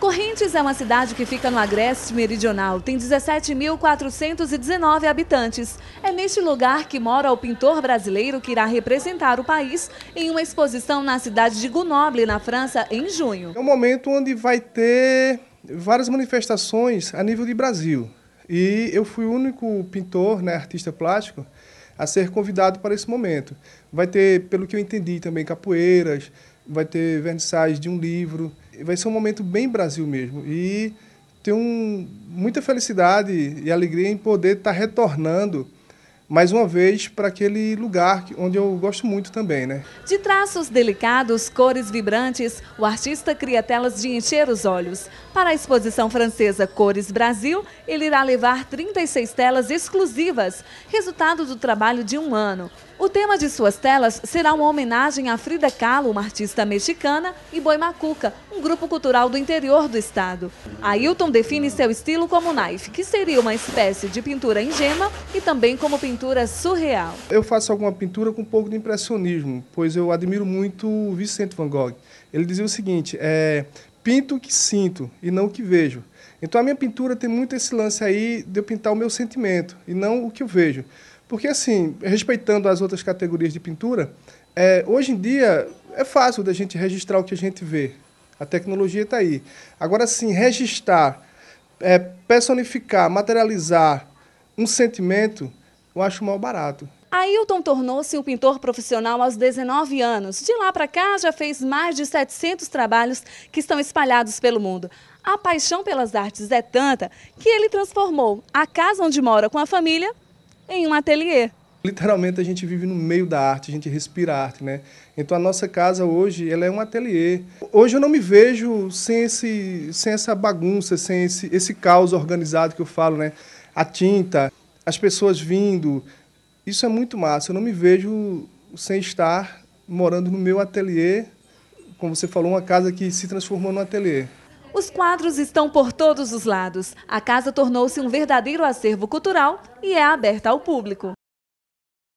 Correntes é uma cidade que fica no Agreste Meridional, tem 17.419 habitantes. É neste lugar que mora o pintor brasileiro que irá representar o país em uma exposição na cidade de Grenoble, na França, em junho. É um momento onde vai ter várias manifestações a nível de Brasil. E eu fui o único pintor, né, artista plástico, a ser convidado para esse momento. Vai ter, pelo que eu entendi, também capoeiras, vai ter vernissage de um livro, vai ser um momento bem Brasil mesmo. E tenho muita felicidade e alegria em poder estar tá retornando mais uma vez para aquele lugar onde eu gosto muito também, né? De traços delicados, cores vibrantes, o artista cria telas de encher os olhos. Para a exposição francesa Cores Brasil, ele irá levar 36 telas exclusivas, resultado do trabalho de um ano. O tema de suas telas será uma homenagem a Frida Kahlo, uma artista mexicana, e Boi Macuca, um grupo cultural do interior do estado. Ailton define seu estilo como knife, que seria uma espécie de pintura em gema e também como pintura surreal. Eu faço alguma pintura com um pouco de impressionismo, pois eu admiro muito Vicente Van Gogh. Ele dizia o seguinte, é, pinto o que sinto e não o que vejo. Então a minha pintura tem muito esse lance aí de eu pintar o meu sentimento e não o que eu vejo. Porque, assim, respeitando as outras categorias de pintura, é, hoje em dia é fácil da gente registrar o que a gente vê. A tecnologia está aí. Agora, sim, registrar, é, personificar, materializar um sentimento, eu acho mal barato. Ailton tornou-se um pintor profissional aos 19 anos. De lá para cá, já fez mais de 700 trabalhos que estão espalhados pelo mundo. A paixão pelas artes é tanta que ele transformou a casa onde mora com a família em um ateliê. Literalmente a gente vive no meio da arte, a gente respira arte, né? Então a nossa casa hoje ela é um ateliê. Hoje eu não me vejo sem, esse, sem essa bagunça, sem esse, esse caos organizado que eu falo, né? A tinta, as pessoas vindo. Isso é muito massa. Eu não me vejo sem estar morando no meu ateliê, como você falou, uma casa que se transformou num ateliê. Os quadros estão por todos os lados. A casa tornou-se um verdadeiro acervo cultural e é aberta ao público.